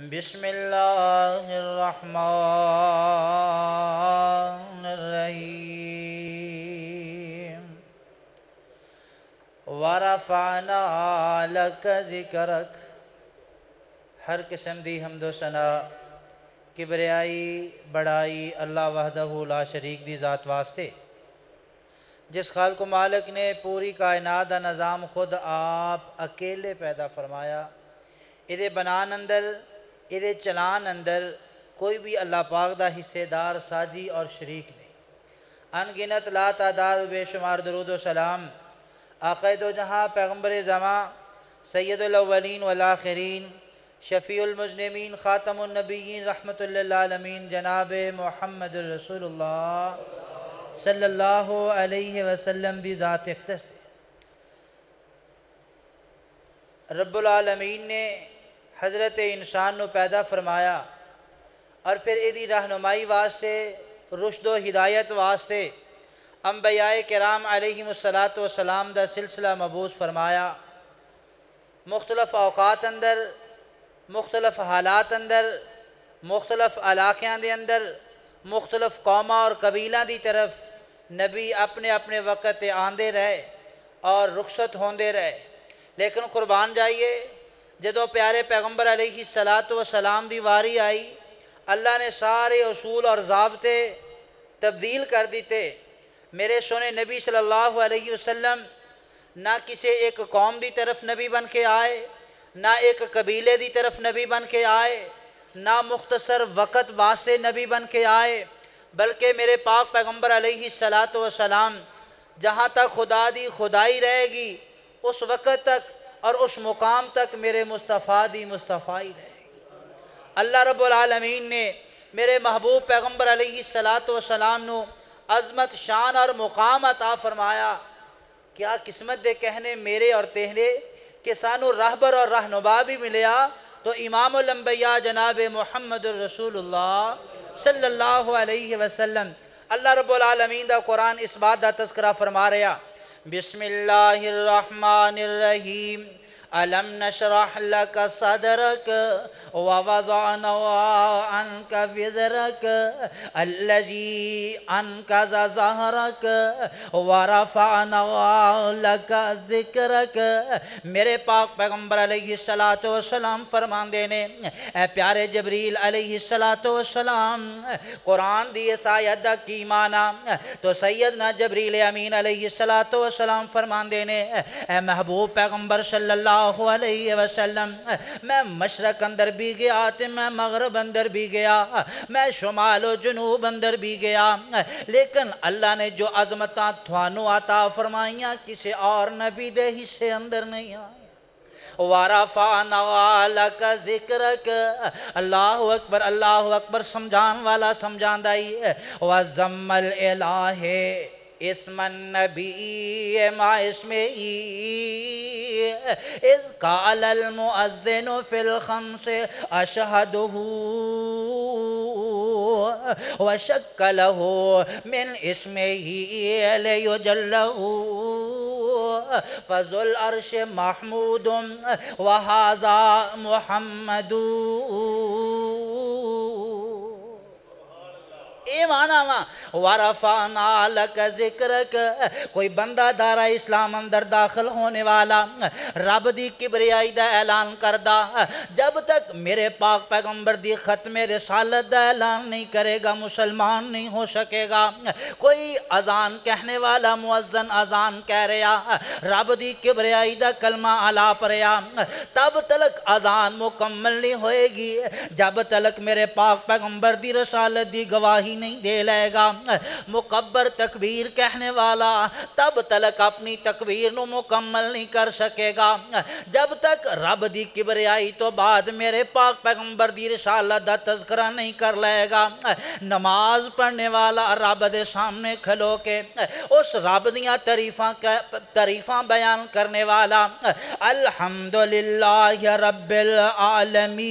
बिस्मिल्लाहिर्रहमानिर्रहीम वरफाना लक जिक्रक हर किस्म दी हमदोसना किबरियाई बड़ाई अल्लाह ला शरीक दी ज़ात वास्ते जिस खाल मालिक ने पूरी कायनात का निज़ाम खुद आप अकेले पैदा फरमाया ये बनान अंदर ये चलान अंदर कोई भी अल्लाह पाक का हिस्सेदार ਸਾਜੀ और शरीक नहीं अनगिनत ला तादाद बेशुमार दरुद सलाम आक़द जहाँ पैगम्बर ज़मां सैदुलवलिन वलाखरीन शफ़ीमजनमीन ख़ातमनबीन रहमतमीन जनाब महमद रसोल्ला सल्ला वसलम दी ज़ात रबालमीन ने हज़रत इंसान पैदा फरमाया और फिर यदि रहनुमाई वास्ते रुश्दो हिदायत वास्ते अम्बयाए कराम अलहमसलात वसलाम का सिलसिला मबूज फरमाया मुख्तलफ़ अवकात अंदर मुख्तलफ़ हालात अंदर मुख्तलफ़ इलाक़ों के अंदर मुख्तलफ़ कौम और कबीलों की तरफ नबी अपने अपने वक़्त आते रहे और रुखसत होते रहे लेकिन कुर्बान जाइए प्यारे ਪਿਆਰੇ ਪੈਗੰਬਰ की सलात व सलाम ਦੀ वारी आई अल्लाह ने सारे असूल और जबते तब्दील कर दीते मेरे सोने नबी सल्लल्लाहु अलैहि वसल्लम ना किसी एक कौम की तरफ नबी बन के आए ना एक कबीले की तरफ नबी बन के आए ना मुख्तसर वक़्त वास्ते नबी बन के आए बल्कि मेरे पाक पैगम्बर अलैहि सलात व सलाम जहाँ तक खुदा दी खुदाई रहेगी उस वक़्त तक और उस मुकाम तक मेरे मुस्तफ़ा दी मुस्तफ़ा ही रहेगी अल्लाह रबालमीन ने मेरे महबूब पैगम्बर सलात वसलाम न अजमत शान और मुकाम अता फरमाया क्या किस्मत दे कहने मेरे और तेहरे के सानू रहबर और रहनुमा भी मिलया तो इमाम लम्बिया जनाब मोहम्मद रसूलुल्लाह सल्लल्लाहु अलैहि वसल्लम अल्लाह रब्बुल आलमीन दा कुरान इस बात दा तस्करा फरमा रहा الرحيم ألم نشرح لك صدرك ووضعنا عنك وزرك الذي أنقذ ظهرك ورفعنا لك ذكرك मेरे पाक पैगम्बर अलैहिस्सलातु फरमान देने ए प्यारे जबरील अलैहिस्सलातु कुरान दिए शायद की माना तो सैदना जबरील अमीन अलैहिस्सलातु वसलाम फरमान देने महबूब पैगम्बर सल्लाम मैं मशरक अंदर भी गया तो मैं मगरब अंदर भी गया मैं शुमाल जनूब अंदर भी गया लेकिन अल्लाह ने जो अजमत थानू आता फरमाइया किसी और नबी दे हिस्से अंदर नहीं आ वारफा का जिक्र अल्लाह अकबर अल्लाह अकबर समझान वाला समझांदा ही वजमल एला है اسم النبي مع اسمه إذ قال المؤذن في الخمس أشهده وشكله من اسمه ليجله فذو الأرش محمود وهذا محمد वाना वा वरफा नालक जिक्र कोई बंदा दारा इस्लाम अंदर दाखिल होने वाला रब दी किबरियाई का ऐलान करदा जब तक मेरे पाक पैगंबर दी खत्म रसालत का ऐलान नहीं करेगा मुसलमान नहीं हो सकेगा कोई अजान कहने वाला मुअजन अजान कह रहा रब दी किबरियाई का कलमा अलाप रहा तब तलक अजान मुकम्मल नहीं होएगी जब तलक मेरे पाक पैगंबर दी रसालत दी गवाही नहीं दे लेगा मुकबर तकबीर कहने वाला तब तलक अपनी तकबीर मुकम्मल नहीं कर सकेगा जब तक रब दी किबरियाई आई तो बाद मेरे पाक पैगंबर दी रिशाला दा तस्करा नहीं कर लेगा नमाज पढ़ने वाला रब दे सामने खलो के उस रब दियाँ तरीफा तरीफा बयान करने वाला अलहमदुल्ला रबी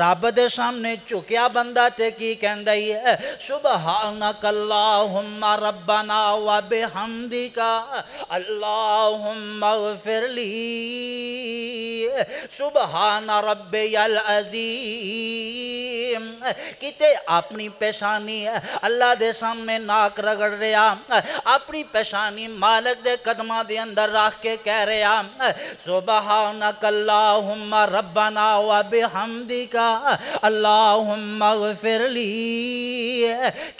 रब के सामने झुकया बंदा ते की कहता है सुबह न कला हुमा रबा ना वे हम दिका अल अजीम कि अपनी पेशानी अल्लाह दे सामने नाक रगड़ रहा अपनी पेशानी मालक दे कदमों के अंदर रख के कह रहा सुबह न कला हुमा रबा हमदिका अल्लाहुम्मा फिरली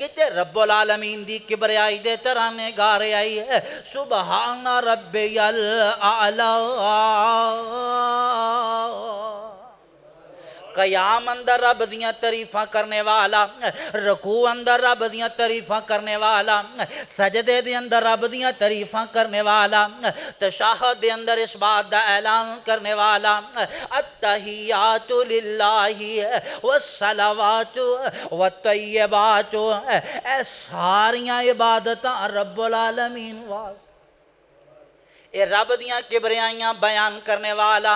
कहते रब्बुल आलमीन दी किबर आई दे तराने गारे आई है सुबहाना रब अल आला कयाम अंदर रब दिया तरीफा करने वाला रकू अंदर रब दिया तरीफा करने वाला सजदे दे अंदर रब दिया तरीफा करने वाला तशाह दे अंदर इस बात का ऐलान करने वाला अतहियात व सलावात व तयबात ए सारिया इबादत रबुल आलमीन वास ये रब दियाँ बयान करने वाला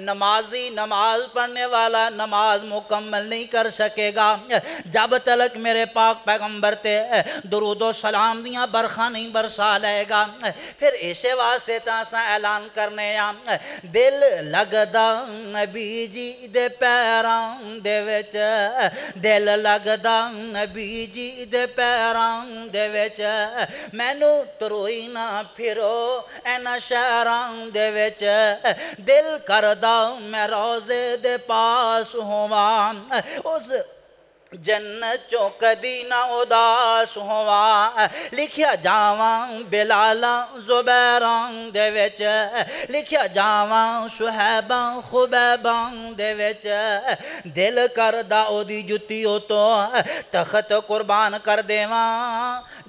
नमाजी नमाज पढ़ने वाला नमाज मुकम्मल नहीं कर सकेगा जब तलक मेरे पाक पैगम्बर ते दरुदो सलाम दियाँ बरखा नहीं बरसा लेगा फिर इसे वास्ते तो ऐलान करने आ दिल लगदा नबी जी दे पैरों दे दिल लगदा नबी जी दे पैरों ਦੇ ਵਿੱਚ ਮੈਨੂੰ ਤਰੋਈ ਨਾ ਫਿਰੋ ਐਨਾ ਸ਼ਹਿਰਾਂ ਦੇ ਵਿੱਚ ਦਿਲ ਕਰਦਾ ਮੈਂ ਰੋਜ਼ੇ ਦੇ ਪਾਸ ਹੋਵਾਂ ਉਸ चो कदी ना उदास होवा लिखिया जावा बिलाला जुबैरा दे विच लिखिया जावा सुहैबा खुबैबा दे विच दिल कर ओदी जुती ओ तो तखत कुर्बान कर देवा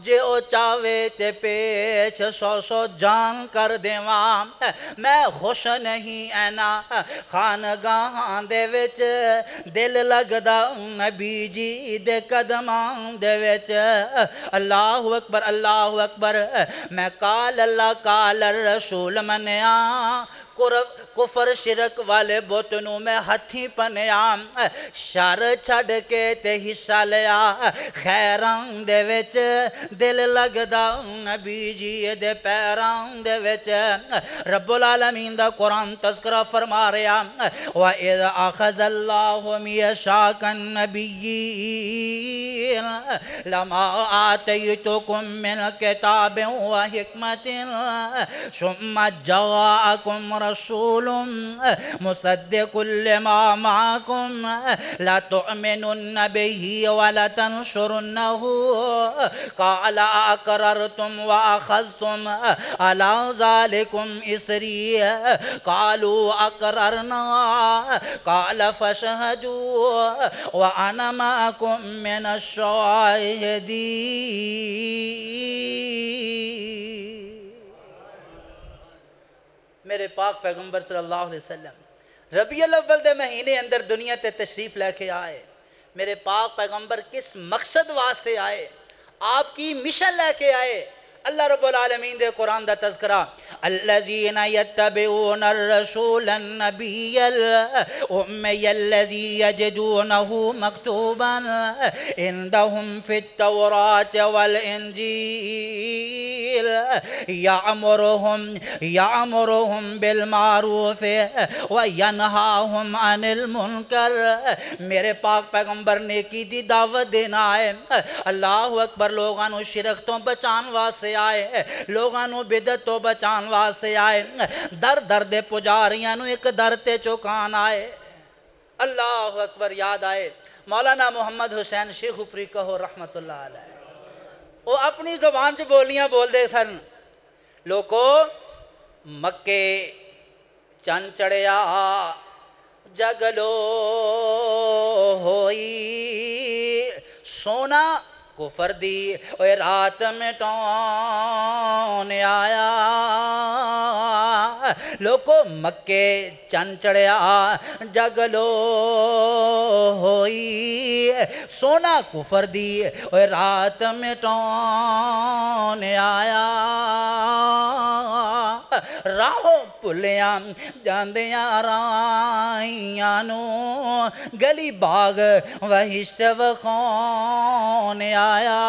जे ओ चावे ते पेश सौ सौ जान कर देवा मैं खुश नहीं ऐना खानगाह दे विच दिल लगदा नबी जी दे कदम देवेच अल्लाह अकबर अल्लाह अकबर मैं काल अल्लाह काल रसूल मनिया कुफर शिरक वाले बोतनू में हथी पनयाम शर छड़ के ते हिस्सा लिया खैरां दिल लगदा नबी जी दे पैर रबुल आलमीन दा कुरान तस्करा फरमा रहा वाह आखज अखज़ अल्लाह मियशाकन नबी لما آتيتكم من كتاب وحكمة ثم جاءكم رسول مصدق لما معكم لا تؤمنن به ولا تنشرنه قال أقررتم وأخذتم على ذلكم إسري قالوا أقررنا قال فاشهدوا وأنا معكم من الشهداء यदि मेरे पाक पैगंबर सल्लल्लाहु अलैहि वसल्लम रबी अव्वल के महीने अंदर दुनिया ते तशरीफ लेके आए मेरे पाक पैगंबर किस मकसद वास्ते आए आपकी मिशन लेके आए اللہ رب العالمین دے قرآن دا تذکرہ الذین یتبعون الرسول النبی الامی الذي یجدونه مکتوبا عندهم فی التوراة والانجیل الخيل يأمرهم يأمرهم بالمعروف وينهاهم عن المنكر मेरे पाक पैगंबर ने की दी दावत देना है अल्लाह अकबर लोगों शिरक तो बचान वास्ते आए लोगों बिदत तो बचाने वास्ते आए दर दर दे पुजारियां एक दर ते चौकान आए अल्लाह अकबर याद आए मौलाना मोहम्मद हुसैन शेख उपरी कहो रहमतुल्लाह अलैह वो अपनी जबान च बोलियां बोलते सन लोगो मके चन चढ़िया जगलो होई सोना कुफर दी ओए रात में टौन आया ਲੋਕੋ ਮੱਕੇ ਚੰਨ ਚੜਿਆ ਜਗ ਲੋ ਹੋਈ ਸੋਨਾ ਕੁਫਰ ਦੀ ਓਏ ਰਾਤ ਮਿਟਾਉਣ ਆਇਆ ਰਾਹੋ ਭੁੱਲਿਆ ਜਾਂਦਿਆਂ ਰਾਈਆਂ ਨੂੰ ਗਲੀ ਬਾਗ ਵਹਿਸ਼ਤ ਵਖਾਉਣ ਆਇਆ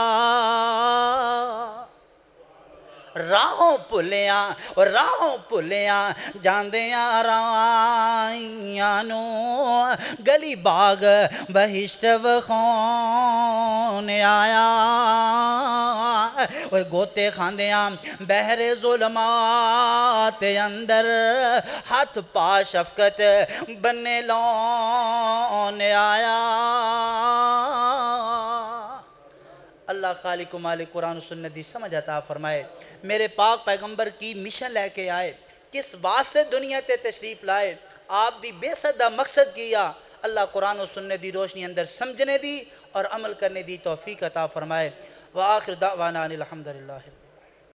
राहों भुलियाँ राहों भुलियाँ जाया राइया गली बाग बहिष्ट आया और गोते खाद बहरे जुलमाते अंदर हथ पा शफकत बने लौन आया खालिक मालिक कुरान सुन्नति समझ अता फ़रमाए मेरे पाक पैगम्बर की मिशन लेके के आए किस वास्ते दुनिया ते तशरीफ़ लाए आप दी बेसदा मकसद किया अल्लाह कुरान सुनने दी रोशनी अंदर समझने दी और अमल करने दी तोफ़ी अता फ़रमाए व आखिर दावाना अलहमदिल्ला